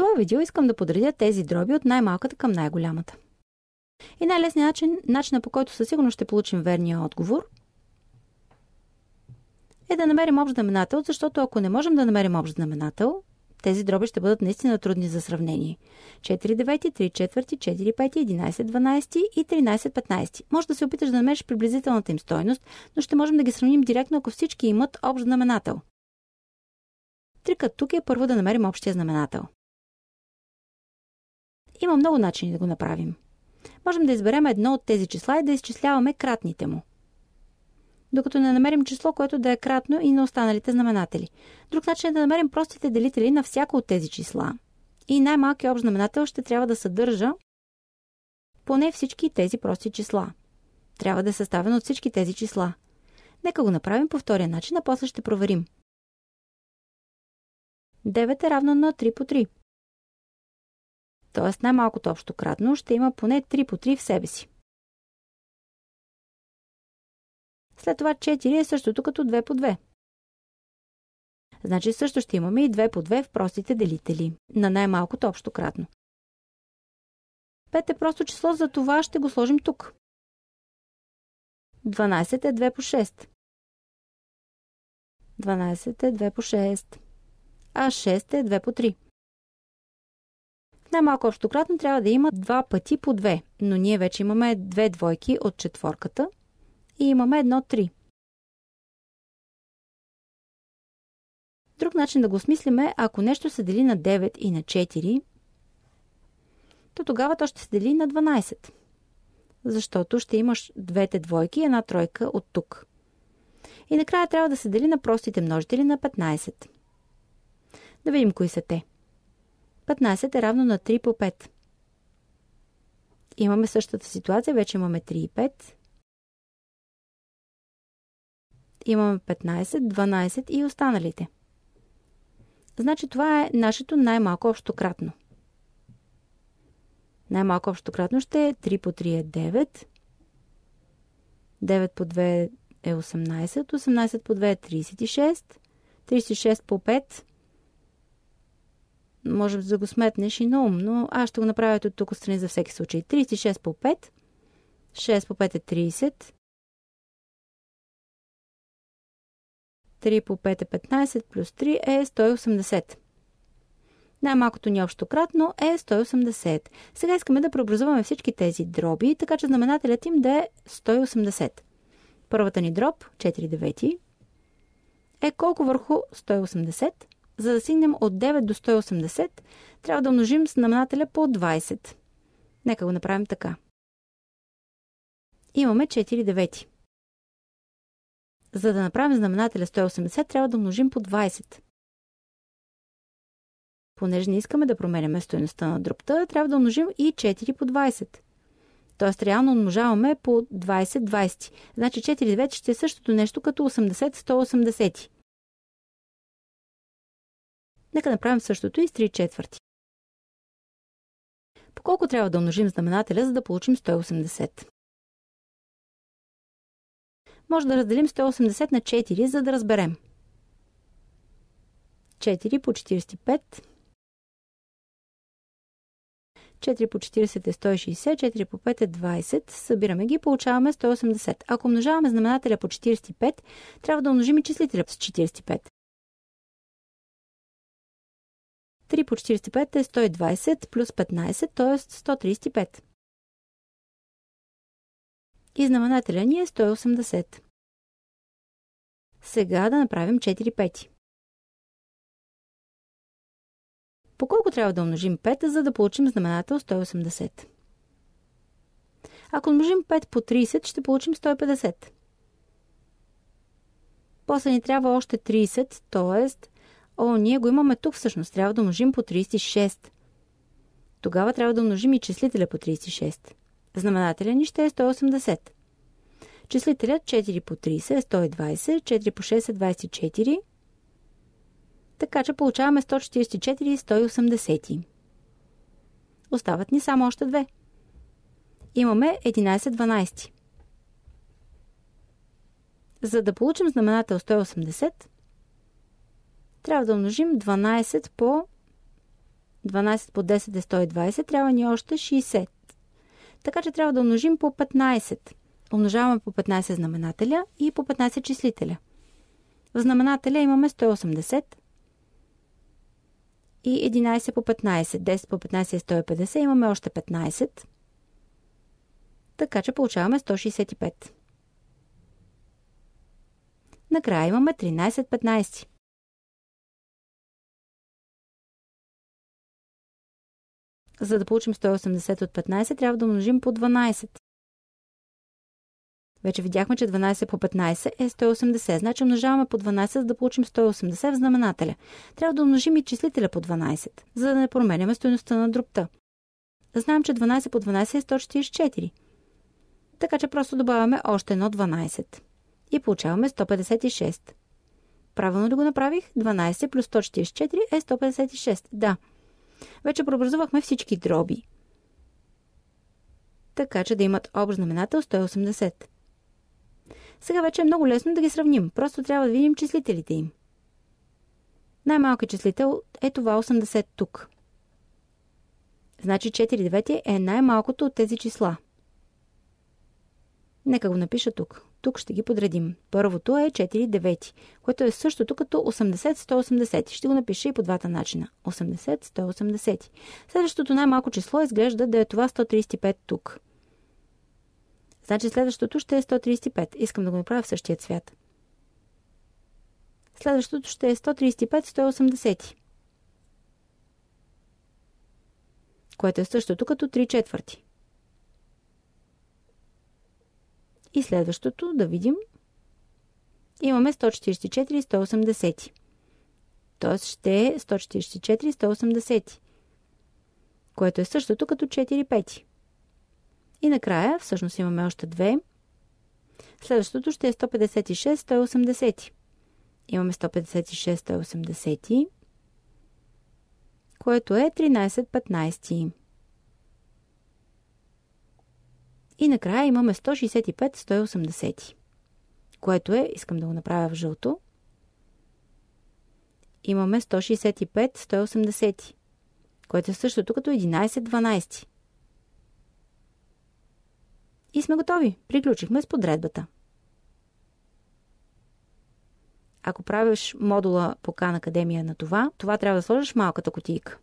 това видео искам да подредя тези дроби от най-малката към най-голямата. И най-лесният начин, начинът по който със сигурност ще получим верния отговор, е да намерим общ знаменател, защото ако не можем да намерим общ знаменател, тези дроби ще бъдат наистина трудни за сравнение. 4 9 3 4 4 5 11 12 и 13 15. Може да се опиташ да намериш приблизителната им стойност, но ще можем да ги сравним директно, ако всички имат общ знаменател. Трикът тук е първо да намерим общия знаменател. Има много начини да го направим. Можем да изберем едно от тези числа и да изчисляваме кратните му. Докато не намерим число, което да е кратно и на останалите знаменатели. Друг начин е да намерим простите делители на всяко от тези числа. И най-малкият общ знаменател ще трябва да съдържа поне всички тези прости числа. Трябва да е съставен от всички тези числа. Нека го направим по втория начин, а после ще проверим. 9 е равно на 3 по 3 т.е. най-малкото общо кратно ще има поне 3 по 3 в себе си. След това 4 е същото като 2 по 2. Значи също ще имаме и 2 по 2 в простите делители на най-малкото общо кратно. 5 е просто число, за това ще го сложим тук. 12 е 2 по 6. 12 е 2 по 6. А 6 е 2 по 3. Най-малко общократно трябва да има два пъти по две, но ние вече имаме две двойки от четворката и имаме едно три. Друг начин да го смислиме, ако нещо се дели на 9 и на 4, то тогава то ще се дели на 12. Защото ще имаш двете двойки и една тройка от тук. И накрая трябва да се дели на простите множители на 15. Да видим кои са те – 15 е равно на 3 по 5. Имаме същата ситуация, вече имаме 3 и 5. Имаме 15, 12 и останалите. Значи това е нашето най-малко общократно. Най-малко общократно ще е 3 по 3 е 9. 9 по 2 е 18. 18 по 2 е 36. 36 по 5 може да го сметнеш и на ум, но аз ще го направя от тук страни за всеки случай. 36 по 5. 6 по 5 е 30. 3 по 5 е 15, плюс 3 е 180. Най-малкото ни общо кратно е 180. Е Сега искаме да преобразуваме всички тези дроби, така че знаменателят им да е 180. Първата ни дроб, 4 девети, е колко върху 180? За да стигнем от 9 до 180, трябва да умножим знаменателя по 20. Нека го направим така. Имаме 4 девети. За да направим знаменателя 180, трябва да умножим по 20. Понеже не искаме да променяме стоеността на дробта, трябва да умножим и 4 по 20. Тоест, реално умножаваме по 20-20. Значи 4 девети ще е същото нещо като 80-180. Нека направим същото и с 3 четвърти. По колко трябва да умножим знаменателя, за да получим 180? Може да разделим 180 на 4, за да разберем. 4 по 45. 4 по 40 е 160, 4 по 5 е 20. Събираме ги, получаваме 180. Ако умножаваме знаменателя по 45, трябва да умножим и числителя с 45. 3 по 45 е 120 плюс 15, т.е. 135. И знаменателя ни е 180. Сега да направим 4 пети. По колко трябва да умножим 5, за да получим знаменател 180? Ако умножим 5 по 30, ще получим 150. После ни трябва още 30, т.е. О, ние го имаме тук всъщност. Трябва да множим по 36. Тогава трябва да умножим и числителя по 36. Знаменателя ни ще е 180. Числителят 4 по 30 е 120, 4 по 6 е 24. Така че получаваме 144 и 180. Остават ни само още две. Имаме 11-12. За да получим знаменател 180, трябва да умножим 12 по 12 по 10 е 120, трябва ни още 60. Така че трябва да умножим по 15. Умножаваме по 15 знаменателя и по 15 числителя. В знаменателя имаме 180 и 11 по 15. 10 по 15 е 150, имаме още 15. Така че получаваме 165. Накрая имаме 13 15. За да получим 180 от 15, трябва да умножим по 12. Вече видяхме, че 12 по 15 е 180. Значи умножаваме по 12, за да получим 180 в знаменателя. Трябва да умножим и числителя по 12, за да не променяме стоеността на дробта. Знаем, че 12 по 12 е 144. Така че просто добавяме още едно 12. И получаваме 156. Правилно ли го направих? 12 плюс 144 е 156. Да. Вече преобразувахме всички дроби. Така че да имат общ знаменател 180. Сега вече е много лесно да ги сравним. Просто трябва да видим числителите им. Най-малкият числител е това 80 тук. Значи 4 девети е най-малкото от тези числа. Нека го напиша тук. Тук ще ги подредим. Първото е 4 девети, което е същото като 80-180. Ще го напиша и по двата начина. 80-180. Следващото най-малко число изглежда да е това 135 тук. Значи следващото ще е 135. Искам да го направя в същия цвят. Следващото ще е 135-180. Което е същото като 3 четвърти. И следващото да видим. Имаме 144 и 180. Тоест ще е 144 и 180. Което е същото като 4 пети. И накрая, всъщност имаме още две. Следващото ще е 156, 180. Имаме 156, 180, което е 13, 15. И накрая имаме 165-180, което е, искам да го направя в жълто, имаме 165-180, което е същото като 11-12. И сме готови. Приключихме с подредбата. Ако правиш модула по Khan Академия на това, това трябва да сложиш малката котийка.